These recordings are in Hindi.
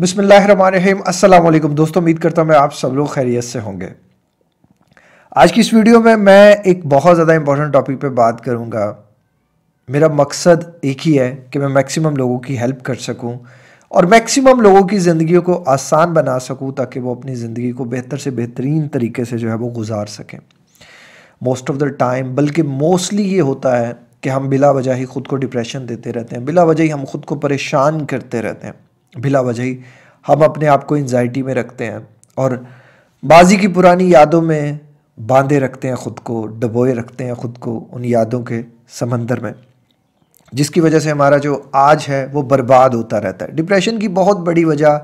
बिसमीम अल्लाम दोस्तों उम्मीद करता हूँ मैं आप सब लोग खैरियत से होंगे आज की इस वीडियो में मैं एक बहुत ज़्यादा इम्पोर्टेंट टॉपिक पे बात करूँगा मेरा मकसद एक ही है कि मैं मैक्सिमम लोगों की हेल्प कर सकूँ और मैक्सिमम लोगों की ज़िंदगी को आसान बना सकूँ ताकि वो अपनी ज़िंदगी को बेहतर से बेहतरीन तरीके से जो है वो गुजार सकें मोस्ट ऑफ़ द टाइम बल्कि मोस्टली ये होता है कि हम बिला वजह ही ख़ुद को डिप्रेशन देते रहते हैं बिला वजह ही हम ख़ुद को परेशान करते रहते हैं बिला वजह हम अपने आप को एनजाइटी में रखते हैं और बाजी की पुरानी यादों में बांधे रखते हैं ख़ुद को डबोए रखते हैं ख़ुद को उन यादों के समंदर में जिसकी वजह से हमारा जो आज है वो बर्बाद होता रहता है डिप्रेशन की बहुत बड़ी वजह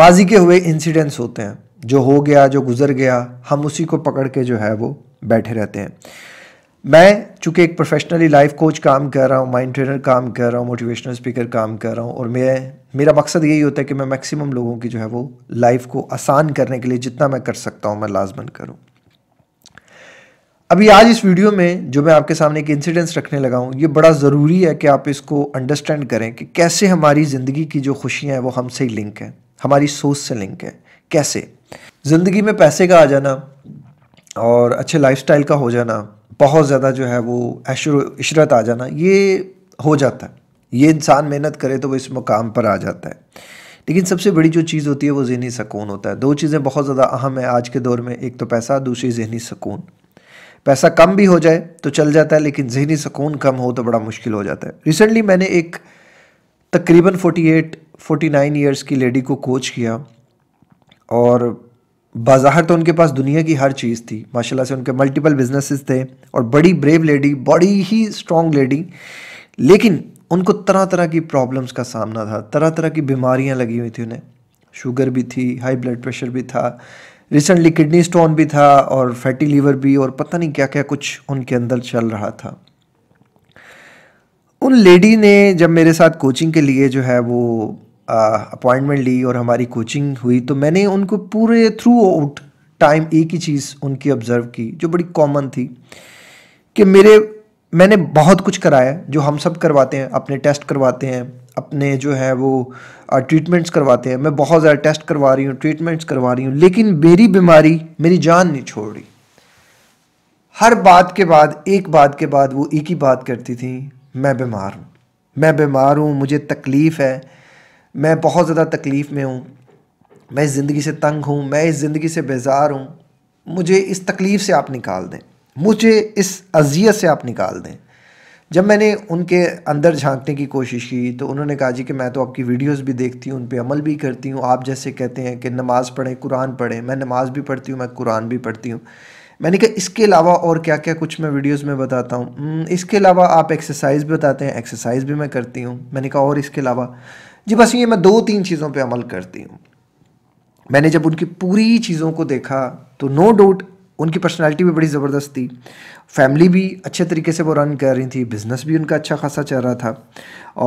माजी के हुए इंसिडेंट्स होते हैं जो हो गया जो गुज़र गया हम उसी को पकड़ के जो है वो बैठे रहते हैं मैं चूँकि एक प्रोफेशनली लाइफ कोच काम कर रहा हूँ माइंड ट्रेनर काम कर रहा हूँ मोटिवेशनल स्पीकर काम कर रहा हूँ और मैं मेरा मकसद यही होता है कि मैं मैक्सिमम लोगों की जो है वो लाइफ को आसान करने के लिए जितना मैं कर सकता हूँ मैं लाजमन करूँ अभी आज इस वीडियो में जो मैं आपके सामने एक इंसिडेंस रखने लगा हूँ ये बड़ा ज़रूरी है कि आप इसको अंडरस्टैंड करें कि कैसे हमारी ज़िंदगी की जो खुशियाँ हैं वो हमसे ही लिंक हैं हमारी सोच से लिंक है कैसे ज़िंदगी में पैसे का आ जाना और अच्छे लाइफस्टाइल का हो जाना बहुत ज़्यादा जो है वो इशरत आ जाना ये हो जाता है ये इंसान मेहनत करे तो वो इस मुकाम पर आ जाता है लेकिन सबसे बड़ी जो चीज़ होती है वो जहनी सकून होता है दो चीज़ें बहुत ज़्यादा अहम है आज के दौर में एक तो पैसा दूसरी जहनी सकून पैसा कम भी हो जाए तो चल जाता है लेकिन जहनी सकून कम हो तो बड़ा मुश्किल हो जाता है रिसेंटली मैंने एक तकरीबन 48, 49 इयर्स की लेडी को कोच किया और बाज़ाहर तो उनके पास दुनिया की हर चीज़ थी माशाल्लाह से उनके मल्टीपल बिजनेसेस थे और बड़ी ब्रेव लेडी बड़ी ही स्ट्रॉन्ग लेडी लेकिन उनको तरह तरह की प्रॉब्लम्स का सामना था तरह तरह की बीमारियाँ लगी हुई थी उन्हें शुगर भी थी हाई ब्लड प्रेशर भी था रिसेंटली किडनी स्टोन भी था और फैटी लीवर भी और पता नहीं क्या क्या कुछ उनके अंदर चल रहा था उन लेडी ने जब मेरे साथ कोचिंग के लिए जो है वो अपॉइंटमेंट ली और हमारी कोचिंग हुई तो मैंने उनको पूरे थ्रू आउट टाइम एक ही चीज़ उनकी ऑब्ज़र्व की जो बड़ी कॉमन थी कि मेरे मैंने बहुत कुछ कराया जो हम सब करवाते हैं अपने टेस्ट करवाते हैं अपने जो है वो ट्रीटमेंट्स करवाते हैं मैं बहुत ज़्यादा टेस्ट करवा रही हूँ ट्रीटमेंट्स करवा रही हूँ लेकिन मेरी बीमारी मेरी जान नहीं छोड़ रही हर बात के बाद एक बात के बाद वो एक ही बात करती थी मैं बीमार हूँ मैं बीमार हूँ मुझे तकलीफ़ है मैं बहुत ज़्यादा तकलीफ़ में हूँ मैं इस ज़िंदगी से तंग हूँ मैं इस ज़िंदगी से बेजार हूँ मुझे इस तकलीफ़ से आप निकाल दें मुझे इस अजियत से आप निकाल दें जब मैंने उनके अंदर झांकने की कोशिश की तो उन्होंने कहा जी कि मैं तो आपकी वीडियोस भी देखती हूँ उन पर अमल भी करती हूँ आप जैसे कहते हैं कि नमाज़ पढ़ें कुरान पढ़ें मैं नमाज़ भी पढ़ती हूँ मैं कुरान भी पढ़ती हूँ मैंने कहा इसके अलावा और क्या क्या कुछ मैं वीडियोस में बताता हूँ इसके अलावा आप एक्सरसाइज भी बताते हैं एक्सरसाइज भी मैं करती हूँ मैंने कहा और इसके अलावा जी बस ये मैं दो तीन चीज़ों पे अमल करती हूँ मैंने जब उनकी पूरी चीज़ों को देखा तो नो डाउट उनकी पर्सनालिटी भी बड़ी ज़बरदस्त थी फैमिली भी अच्छे तरीके से वो रन कर रही थी बिज़नेस भी उनका अच्छा खासा चल रहा था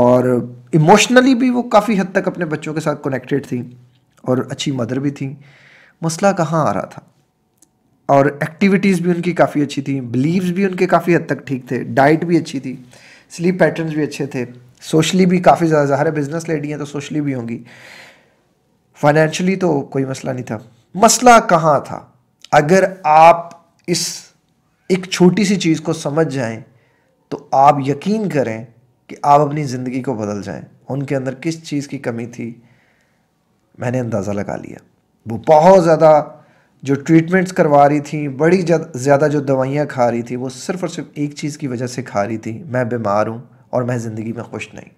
और इमोशनली भी वो काफ़ी हद तक अपने बच्चों के साथ कनेक्टेड थी और अच्छी मदर भी थी मसला कहाँ आ रहा था और एक्टिविटीज़ भी उनकी काफ़ी अच्छी थी बिलीव्स भी उनके काफ़ी हद तक ठीक थे डाइट भी अच्छी थी स्लीप पैटर्न्स भी अच्छे थे सोशली भी काफ़ी ज़्यादा ज़ाहिर है बिजनेस लेडी हैं तो सोशली भी होंगी फाइनेंशली तो कोई मसला नहीं था मसला कहाँ था अगर आप इस एक छोटी सी चीज़ को समझ जाएं तो आप यकीन करें कि आप अपनी ज़िंदगी को बदल जाएं उनके अंदर किस चीज़ की कमी थी मैंने अंदाज़ा लगा लिया वो बहुत ज़्यादा जो ट्रीटमेंट्स करवा रही थी बड़ी ज़्यादा जो दवाइयाँ खा रही थी वो सिर्फ़ और सिर्फ एक चीज़ की वजह से खा रही थी मैं बीमार हूँ और मैं ज़िंदगी में खुश नहीं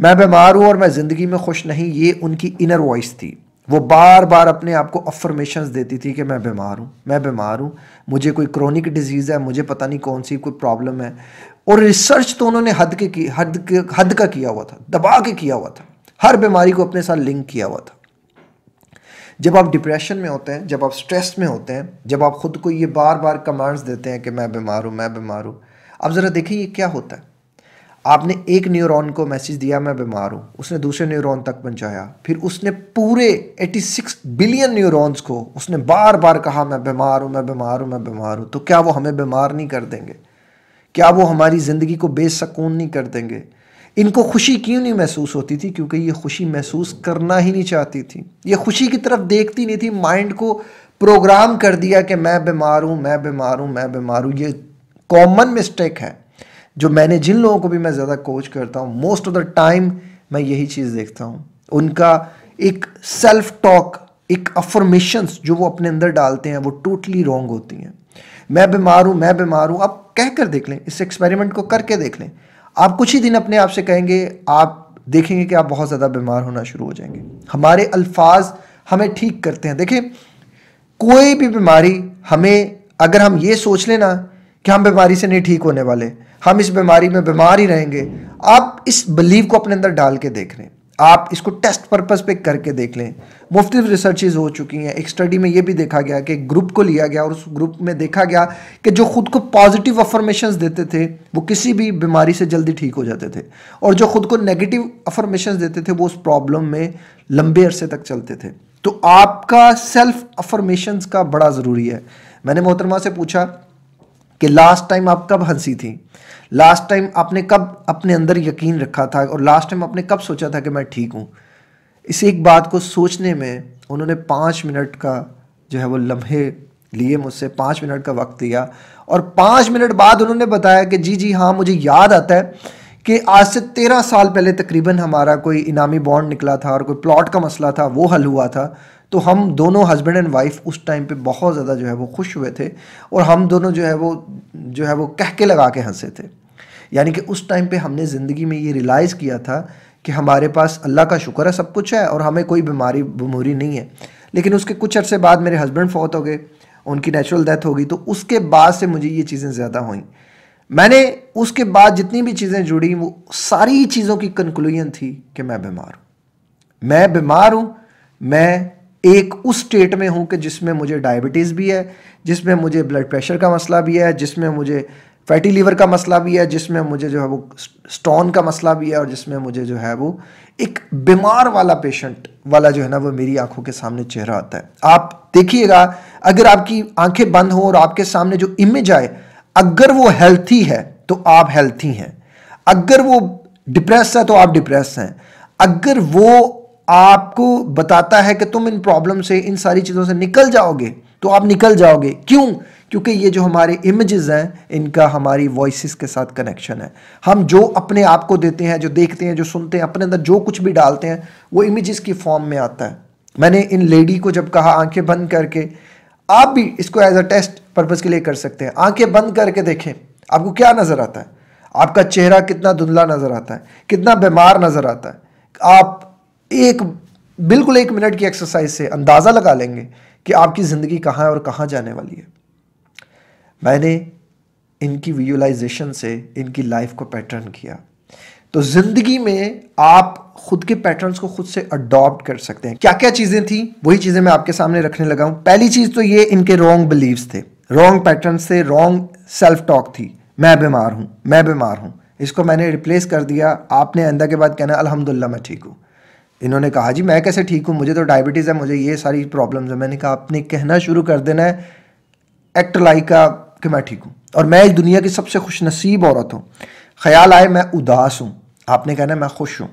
मैं बीमार हूँ और मैं ज़िंदगी में खुश नहीं ये उनकी इनर वॉइस थी वो बार बार अपने आप को अफर्मेशंस देती थी कि मैं बीमार हूँ मैं बीमार हूँ मुझे कोई क्रोनिक डिजीज़ है मुझे पता नहीं कौन सी कोई प्रॉब्लम है और रिसर्च तो उन्होंने हद के की हद के हद का किया हुआ था दबा के किया हुआ था हर बीमारी को अपने साथ लिंक किया हुआ था जब आप डिप्रेशन में होते हैं जब आप स्ट्रेस में होते हैं जब आप ख़ुद को ये बार बार कमांड्स देते हैं कि मैं बीमार हूँ मैं बीमार हूँ अब ज़रा देखिए ये क्या होता है आपने एक न्यूरॉन को मैसेज दिया मैं बीमार हूँ उसने दूसरे न्यूरॉन तक पहुँचाया फिर उसने पूरे 86 बिलियन न्यूरॉन्स को उसने बार बार कहा मैं बीमार हूँ मैं बीमार हूँ मैं बीमार हूँ तो क्या वो हमें बीमार नहीं कर देंगे क्या वो हमारी ज़िंदगी को बेसकून नहीं कर देंगे इनको खुशी क्यों नहीं महसूस होती थी क्योंकि ये खुशी महसूस करना ही नहीं चाहती थी ये खुशी की तरफ देखती नहीं थी माइंड को प्रोग्राम कर दिया कि मैं बीमार हूँ मैं बीमार हूँ मैं बीमार हूँ ये कॉमन मिस्टेक है जो मैंने जिन लोगों को भी मैं ज़्यादा कोच करता हूँ मोस्ट ऑफ द टाइम मैं यही चीज़ देखता हूँ उनका एक सेल्फ टॉक एक अफर्मेशंस जो वो अपने अंदर डालते हैं वो टोटली रॉन्ग होती हैं मैं बीमार हूँ मैं बीमार हूँ आप कह कर देख लें इस एक्सपेरिमेंट को करके देख लें आप कुछ ही दिन अपने आप से कहेंगे आप देखेंगे कि आप बहुत ज़्यादा बीमार होना शुरू हो जाएंगे हमारे अल्फाज हमें ठीक करते हैं देखें कोई भी बीमारी हमें अगर हम ये सोच लें ना कि हम बीमारी से नहीं ठीक होने वाले हम इस बीमारी में बीमार ही रहेंगे आप इस बिलीव को अपने अंदर डाल के देख रहे हैं आप इसको टेस्ट पर्पज़ पे करके देख लें मुफ्त रिसर्चेज हो चुकी हैं एक स्टडी में ये भी देखा गया कि ग्रुप को लिया गया और उस ग्रुप में देखा गया कि जो खुद को पॉजिटिव अफर्मेशन देते थे वो किसी भी बीमारी से जल्दी ठीक हो जाते थे और जो खुद को नेगेटिव अफर्मेशन देते थे वो उस प्रॉब्लम में लंबे अरसे तक चलते थे तो आपका सेल्फ अफर्मेशन का बड़ा ज़रूरी है मैंने मोहतरमा से पूछा कि लास्ट टाइम आप कब हंसी थी लास्ट टाइम आपने कब अपने अंदर यकीन रखा था और लास्ट टाइम आपने कब सोचा था कि मैं ठीक हूँ इस एक बात को सोचने में उन्होंने पाँच मिनट का जो है वो लम्हे लिए मुझसे पाँच मिनट का वक्त दिया और पाँच मिनट बाद उन्होंने बताया कि जी जी हाँ मुझे याद आता है कि आज से तेरह साल पहले तकरीबन हमारा कोई इनामी बॉन्ड निकला था और कोई प्लॉट का मसला था वो हल हुआ था तो हम दोनों हस्बैंड एंड वाइफ उस टाइम पे बहुत ज़्यादा जो है वो खुश हुए थे और हम दोनों जो है वो जो है वो कह के लगा के हंसे थे यानी कि उस टाइम पे हमने ज़िंदगी में ये रियलाइज़ किया था कि हमारे पास अल्लाह का शुक्र है सब कुछ है और हमें कोई बीमारी बमूरी नहीं है लेकिन उसके कुछ अरसे बाद मेरे हस्बैंड फौत हो गए उनकी नेचुरल डेथ होगी तो उसके बाद से मुझे ये चीज़ें ज़्यादा हुई मैंने उसके बाद जितनी भी चीज़ें जुड़ी वो सारी चीज़ों की कंक्लूजन थी कि मैं बीमार हूँ मैं बीमार हूँ मैं एक उस स्टेट में हूँ कि जिसमें मुझे डायबिटीज़ भी है जिसमें मुझे ब्लड प्रेशर का मसला भी है जिसमें मुझे फैटी लीवर का मसला भी है जिसमें मुझे जो है वो स्टोन का मसला भी है और जिसमें मुझे जो है वो एक बीमार वाला पेशेंट वाला जो है ना वो मेरी आंखों के सामने चेहरा आता है आप देखिएगा अगर आपकी आंखें बंद हो और आपके सामने जो इमेज आए अगर वो हेल्थी है तो आप हेल्थी हैं अगर वो डिप्रेस है तो आप डिप्रेस हैं अगर वो आपको बताता है कि तुम इन प्रॉब्लम से इन सारी चीज़ों से निकल जाओगे तो आप निकल जाओगे क्यों क्योंकि ये जो हमारे इमेजेस हैं इनका हमारी वॉइसिस के साथ कनेक्शन है हम जो अपने आप को देते हैं जो देखते हैं जो सुनते हैं अपने अंदर जो कुछ भी डालते हैं वो इमेजेस की फॉर्म में आता है मैंने इन लेडी को जब कहा आंखें बंद करके आप भी इसको एज अ टेस्ट पर्पज़ के लिए कर सकते हैं आंखें बंद करके देखें आपको क्या नज़र आता है आपका चेहरा कितना धुंधला नज़र आता है कितना बीमार नज़र आता है आप एक बिल्कुल एक मिनट की एक्सरसाइज से अंदाज़ा लगा लेंगे कि आपकी ज़िंदगी कहाँ है और कहाँ जाने वाली है मैंने इनकी विजुअलाइजेशन से इनकी लाइफ को पैटर्न किया तो ज़िंदगी में आप खुद के पैटर्न्स को खुद से अडॉप्ट कर सकते हैं क्या क्या चीज़ें थी वही चीज़ें मैं आपके सामने रखने लगा हूँ पहली चीज़ तो ये इनके रॉन्ग बिलीव्स थे रॉन्ग पैटर्न थे रॉन्ग सेल्फ टॉक थी मैं बीमार हूँ मैं बीमार हूँ इसको मैंने रिप्लेस कर दिया आपने आंदा के बाद कहना अलहमदुल्ला मैं ठीक हूँ इन्होंने कहा जी मैं कैसे ठीक हूँ मुझे तो डायबिटीज़ है मुझे ये सारी प्रॉब्लम्स है मैंने कहा आपने कहना शुरू कर देना है एक्ट लाइक का कि मैं ठीक हूँ और मैं इस दुनिया की सबसे खुश नसीब औरत हूँ ख्याल आए मैं उदास हूँ आपने कहना है मैं खुश हूँ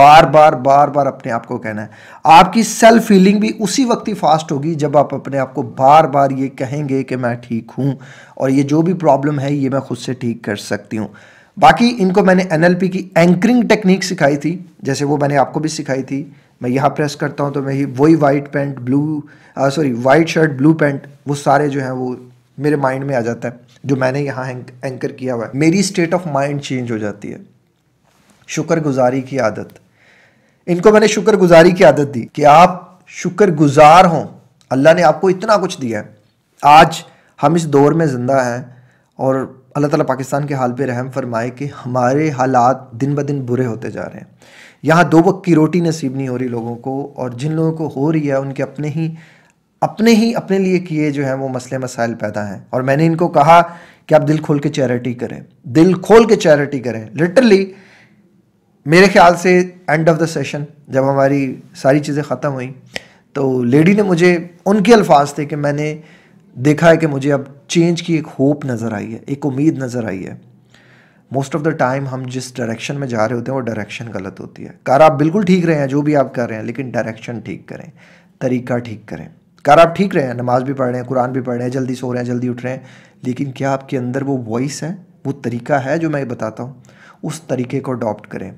बार बार बार बार अपने आप को कहना है आपकी सेल्फ फीलिंग भी उसी वक्त ही फास्ट होगी जब आप अपने आप को बार बार ये कहेंगे कि मैं ठीक हूँ और ये जो भी प्रॉब्लम है ये मैं खुद से ठीक कर सकती हूँ बाकी इनको मैंने एनएलपी की एंकरिंग टेक्निक सिखाई थी जैसे वो मैंने आपको भी सिखाई थी मैं यहाँ प्रेस करता हूँ तो मैं वही white pant blue sorry white shirt blue pant वो सारे जो हैं वो मेरे माइंड में आ जाता है जो मैंने यहाँ एंकर किया हुआ है मेरी स्टेट ऑफ माइंड चेंज हो जाती है शुक्रगुजारी की आदत इनको मैंने शुक्रगुजारी की आदत दी कि आप शुक्रगुजार हों अल्लाह ने आपको इतना कुछ दिया है आज हम इस दौर में ज़िंदा हैं और अल्लाह ताला पाकिस्तान के हाल पे रहम फरमाए कि हमारे हालात दिन ब दिन बुरे होते जा रहे हैं यहाँ दो वक्त की रोटी नसीब नहीं हो रही लोगों को और जिन लोगों को हो रही है उनके अपने ही अपने ही अपने लिए किए जो हैं वो मसले मसाइल पैदा हैं और मैंने इनको कहा कि आप दिल खोल के चैरिटी करें दिल खोल के चैरिटी करें लिटरली मेरे ख्याल से एंड ऑफ द सेशन जब हमारी सारी चीज़ें ख़त्म हुई तो लेडी ने मुझे उनके अल्फाज थे कि मैंने देखा है कि मुझे अब चेंज की एक होप नज़र आई है एक उम्मीद नज़र आई है मोस्ट ऑफ द टाइम हम जिस डायरेक्शन में जा रहे होते हैं वो डायरेक्शन गलत होती है कार आप बिल्कुल ठीक रहे हैं जो भी आप कर रहे हैं लेकिन डायरेक्शन ठीक करें तरीका ठीक करें कार आप ठीक रहे हैं नमाज भी पढ़ रहे हैं कुरान भी पढ़ रहे हैं जल्दी सो रहे हैं जल्दी उठ रहे हैं लेकिन क्या आपके अंदर वो वॉइस है वो तरीका है जो मैं बताता हूँ उस तरीके को अडॉप्ट करें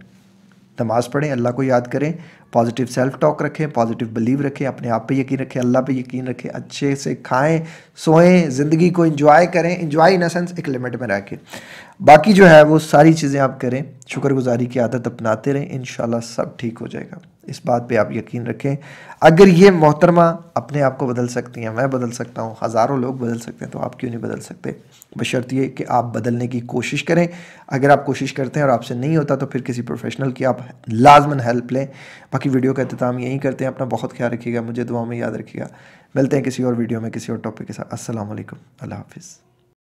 नमाज़ पढ़ें अल्लाह को याद करें पॉजिटिव सेल्फ टॉक रखें पॉजिटिव बिलीव रखें अपने आप पे यकीन रखें अल्लाह पे यकीन रखें अच्छे से खाएं सोएं ज़िंदगी को इंजॉय करें इंजॉय इन सेंस एक लिमिट में रह के बाकी जो है वो सारी चीज़ें आप करें शुक्रगुजारी की आदत अपनाते रहें इन सब ठीक हो जाएगा इस बात पे आप यकीन रखें अगर ये मोहतरमा अपने आप को बदल सकती हैं मैं बदल सकता हूँ हज़ारों लोग बदल सकते हैं तो आप क्यों नहीं बदल सकते ये कि आप बदलने की कोशिश करें अगर आप कोशिश करते हैं और आपसे नहीं होता तो फिर किसी प्रोफेशनल की आप लाजमन हेल्प लें बाकी वीडियो का अहतमाम यहीं करते हैं अपना बहुत ख्याल रखिएगा मुझे दुआ में याद रखिएगा मिलते हैं किसी और वीडियो में किसी और टॉपिक के साथ असल अल्लाह हाफिज़